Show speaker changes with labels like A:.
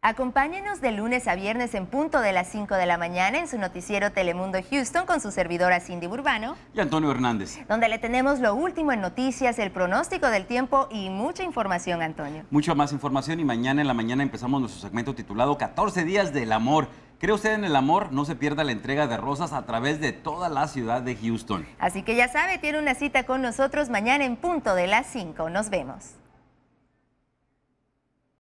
A: Acompáñenos de lunes a viernes en punto de las 5 de la mañana en su noticiero Telemundo Houston con su servidora Cindy Burbano
B: y Antonio Hernández.
A: Donde le tenemos lo último en noticias, el pronóstico del tiempo y mucha información, Antonio.
B: Mucha más información y mañana en la mañana empezamos nuestro segmento titulado 14 días del amor. ¿Cree usted en el amor? No se pierda la entrega de rosas a través de toda la ciudad de Houston.
A: Así que ya sabe, tiene una cita con nosotros mañana en punto de las 5. Nos vemos.